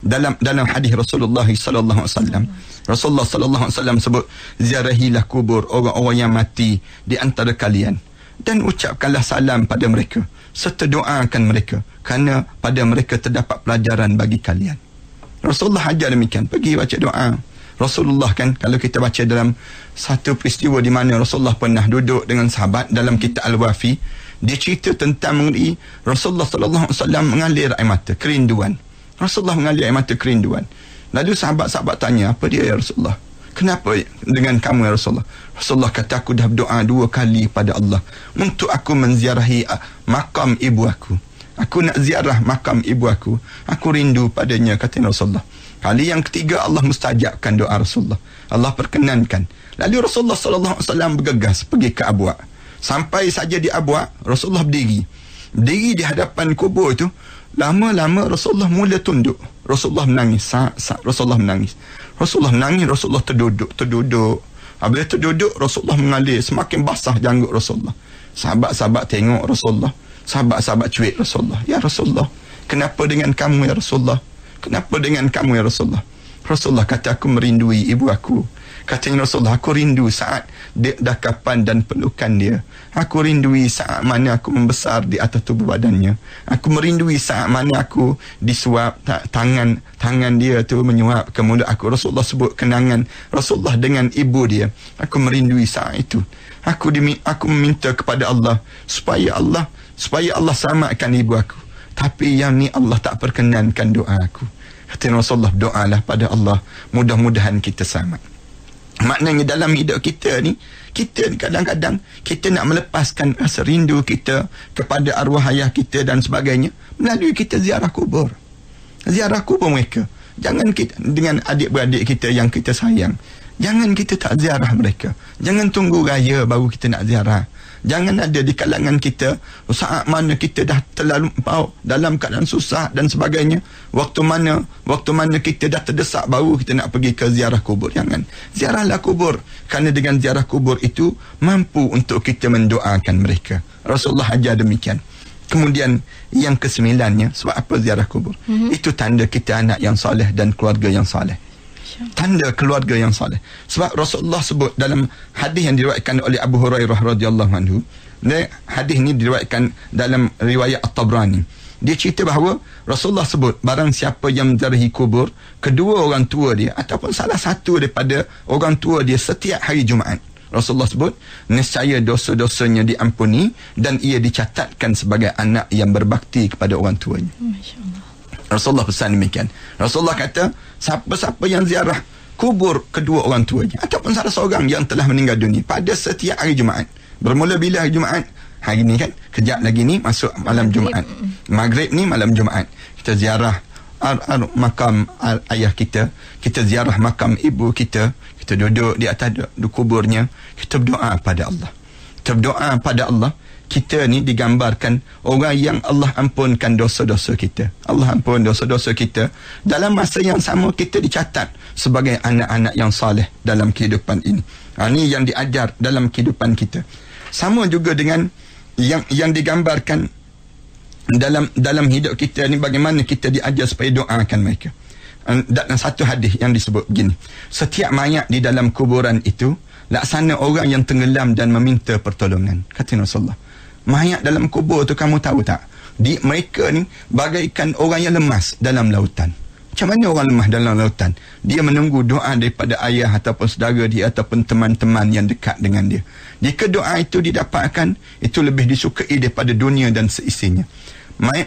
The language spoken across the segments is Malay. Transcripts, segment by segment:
dalam dalam hadis Rasulullah sallallahu alaihi wasallam Rasulullah sallallahu alaihi wasallam sebut ziarahilah kubur orang-orang yang mati di antara kalian dan ucapkanlah salam pada mereka serta doakan mereka kerana pada mereka terdapat pelajaran bagi kalian Rasulullah ajar demikian pergi baca doa Rasulullah kan kalau kita baca dalam satu peristiwa di mana Rasulullah pernah duduk dengan sahabat dalam kitab Al-Wafi dia cerita tentang mengenai Rasulullah sallallahu alaihi wasallam mengalir air mata kerinduan Rasulullah mengalir air mata kerinduan. Lalu sahabat-sahabat tanya, apa dia ya Rasulullah? Kenapa dengan kamu ya Rasulullah? Rasulullah kata, aku dah berdoa dua kali pada Allah. Untuk aku menziarahi ah, makam ibu aku. Aku nak ziarah makam ibu aku. Aku rindu padanya, kata Rasulullah. Kali yang ketiga, Allah mustajabkan doa Rasulullah. Allah perkenankan. Lalu Rasulullah SAW bergegas pergi ke Abu'a. Sampai saja di Abu'a, Rasulullah berdiri. Berdiri di hadapan kubur itu, lama-lama Rasulullah mula tunduk. Rasulullah menangis. Sa, sa, Rasulullah menangis. Rasulullah menangis, Rasulullah terduduk, terduduk. Ha, bila terduduk, Rasulullah mengalir. Semakin basah janggut Rasulullah. Sahabat-sahabat tengok Rasulullah. Sahabat-sahabat cuit Rasulullah. Ya Rasulullah, kenapa dengan kamu ya Rasulullah? Kenapa dengan kamu ya Rasulullah? Rasulullah kata aku merindui ibu aku. Katanya Rasulullah, aku rindu saat dakapan dan pelukan dia. Aku rindui saat mana aku membesar di atas tubuh badannya. Aku merindui saat mana aku disuap tangan tangan dia tu menyuap ke mulut aku. Rasulullah sebut kenangan Rasulullah dengan ibu dia. Aku merindui saat itu. Aku dimi, aku meminta kepada Allah supaya Allah supaya Allah selamatkan ibu aku. Tapi yang ni Allah tak perkenankan doa aku. Hati Rasulullah doalah pada Allah. Mudah-mudahan kita selamat. Maknanya dalam hidup kita ni kita kadang-kadang kita nak melepaskan rasa rindu kita kepada arwah ayah kita dan sebagainya melalui kita ziarah kubur. Ziarah kubur mereka jangan kita dengan adik-beradik kita yang kita sayang jangan kita tak ziarah mereka jangan tunggu raya baru kita nak ziarah jangan ada di kalangan kita saat mana kita dah terlalu pau dalam keadaan susah dan sebagainya waktu mana waktu mana kita dah terdesak baru kita nak pergi ke ziarah kubur jangan ziarahlah kubur kerana dengan ziarah kubur itu mampu untuk kita mendoakan mereka Rasulullah ajar demikian kemudian yang kesembilannya sebab apa ziarah kubur mm-hmm. itu tanda kita anak yang soleh dan keluarga yang soleh tanda keluarga yang soleh sebab Rasulullah sebut dalam hadis yang diriwayatkan oleh Abu Hurairah radhiyallahu anhu ni hadis ini diriwayatkan dalam riwayat At-Tabrani dia cerita bahawa Rasulullah sebut barang siapa yang menziarahi kubur kedua orang tua dia ataupun salah satu daripada orang tua dia setiap hari Jumaat Rasulullah sebut nescaya dosa-dosanya diampuni dan ia dicatatkan sebagai anak yang berbakti kepada orang tuanya. Masya-Allah. Rasulullah pesan demikian. Rasulullah kata siapa-siapa yang ziarah kubur kedua orang tuanya ataupun salah seorang yang telah meninggal dunia pada setiap hari Jumaat. Bermula bila hari Jumaat? Hari ni kan. Kejap lagi ni masuk malam Jumaat. Maghrib ni malam Jumaat. Kita ziarah ar, ar, makam ar, ayah kita, kita ziarah makam ibu kita, kita duduk di atas du, kuburnya, kita berdoa pada Allah. Kita berdoa pada Allah, kita ni digambarkan orang yang Allah ampunkan dosa-dosa kita. Allah ampun dosa-dosa kita. Dalam masa yang sama kita dicatat sebagai anak-anak yang saleh dalam kehidupan ini. Ha, ini yang diajar dalam kehidupan kita. Sama juga dengan yang yang digambarkan dalam dalam hidup kita ni bagaimana kita diajar supaya doakan mereka eh, dalam satu hadis yang disebut gini setiap mayat di dalam kuburan itu laksana orang yang tenggelam dan meminta pertolongan kata Rasulullah mayat dalam kubur tu kamu tahu tak di mereka ni bagaikan orang yang lemas dalam lautan macam mana orang lemah dalam lautan dia menunggu doa daripada ayah ataupun saudara dia ataupun teman-teman yang dekat dengan dia jika doa itu didapatkan itu lebih disukai daripada dunia dan seisinya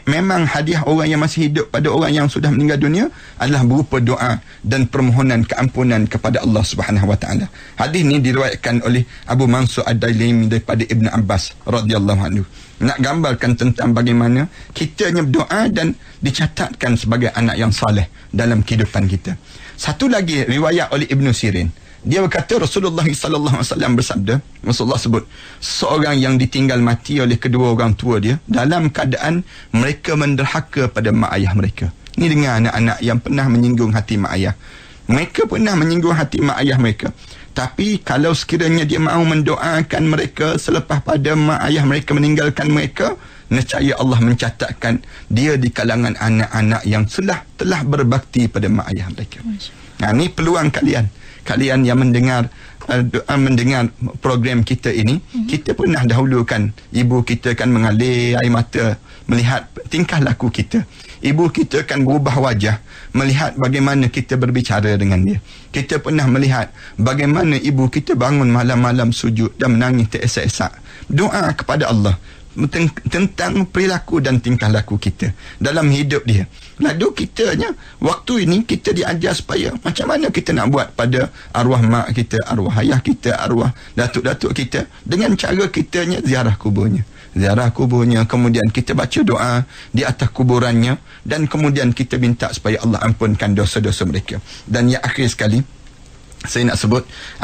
memang hadiah orang yang masih hidup pada orang yang sudah meninggal dunia adalah berupa doa dan permohonan keampunan kepada Allah Subhanahu Wa Taala. Hadis ini diriwayatkan oleh Abu Mansur ad dailimi daripada Ibn Abbas radhiyallahu anhu. Nak gambarkan tentang bagaimana kita hanya berdoa dan dicatatkan sebagai anak yang saleh dalam kehidupan kita. Satu lagi riwayat oleh Ibn Sirin. Dia berkata Rasulullah SAW bersabda, Rasulullah sebut, seorang yang ditinggal mati oleh kedua orang tua dia dalam keadaan mereka menderhaka pada mak ayah mereka. Ni dengan anak-anak yang pernah menyinggung hati mak ayah. Mereka pernah menyinggung hati mak ayah mereka. Tapi kalau sekiranya dia mahu mendoakan mereka selepas pada mak ayah mereka meninggalkan mereka, nescaya Allah mencatatkan dia di kalangan anak-anak yang telah telah berbakti pada mak ayah mereka. Nah, ini peluang kalian kalian yang mendengar uh, mendengar program kita ini mm-hmm. kita pernah dahulukan ibu kita kan mengalir air mata melihat tingkah laku kita ibu kita kan berubah wajah melihat bagaimana kita berbicara dengan dia kita pernah melihat bagaimana ibu kita bangun malam-malam sujud dan menangis teresak-esak doa kepada Allah tentang perilaku dan tingkah laku kita dalam hidup dia. Lalu nya, waktu ini kita diajar supaya macam mana kita nak buat pada arwah mak kita, arwah ayah kita, arwah datuk-datuk kita dengan cara kita nya ziarah kuburnya. Ziarah kuburnya kemudian kita baca doa di atas kuburannya dan kemudian kita minta supaya Allah ampunkan dosa-dosa mereka. Dan yang akhir sekali saya nak sebut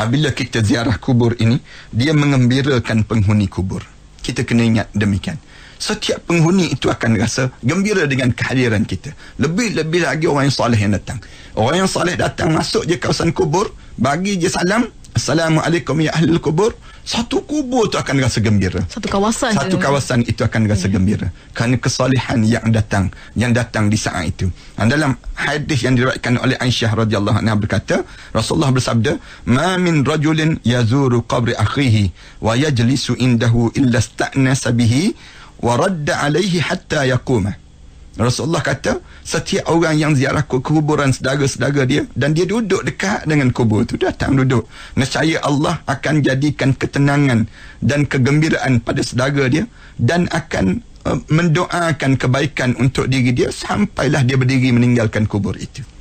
bila kita ziarah kubur ini dia mengembirakan penghuni kubur kita kena ingat demikian. Setiap penghuni itu akan rasa gembira dengan kehadiran kita. Lebih-lebih lagi orang yang soleh yang datang. Orang yang soleh datang masuk je kawasan kubur, bagi je salam, Assalamualaikum ya ahli kubur Satu kubur tu akan rasa gembira Satu kawasan Satu je. kawasan itu akan rasa hmm. gembira Kerana kesalahan yang datang Yang datang di saat itu Dan Dalam hadis yang diriwayatkan oleh Aisyah radhiyallahu anha berkata Rasulullah bersabda Ma min rajulin yazuru qabri akhihi Wa yajlisu indahu illa sta'nasa bihi Wa radda alaihi hatta yakumah Rasulullah kata setiap orang yang ziarah kuburan saudara-saudara dia dan dia duduk dekat dengan kubur tu datang duduk nescaya Allah akan jadikan ketenangan dan kegembiraan pada saudara dia dan akan uh, mendoakan kebaikan untuk diri dia sampailah dia berdiri meninggalkan kubur itu.